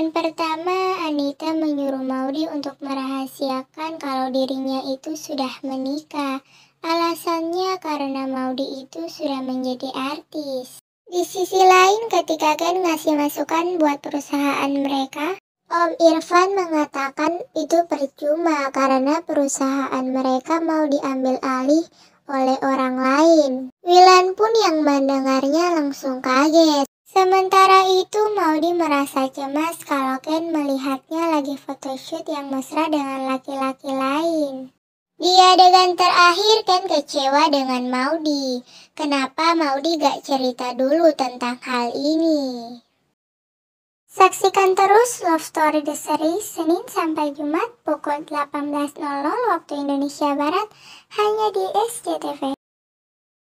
Bulan pertama, Anita menyuruh Maudi untuk merahasiakan kalau dirinya itu sudah menikah. Alasannya karena Maudi itu sudah menjadi artis. Di sisi lain, ketika Ken ngasih masukan buat perusahaan mereka, Om Irfan mengatakan itu percuma karena perusahaan mereka mau diambil alih oleh orang lain. Wilan pun yang mendengarnya langsung kaget. Sementara itu, Maudi merasa cemas kalau Ken melihatnya lagi photoshoot yang mesra dengan laki-laki lain. Di adegan terakhir, Ken kecewa dengan Maudi. Kenapa Maudi gak cerita dulu tentang hal ini? Saksikan terus Love Story The Series Senin sampai Jumat pukul 18.00 waktu Indonesia Barat hanya di SCTV.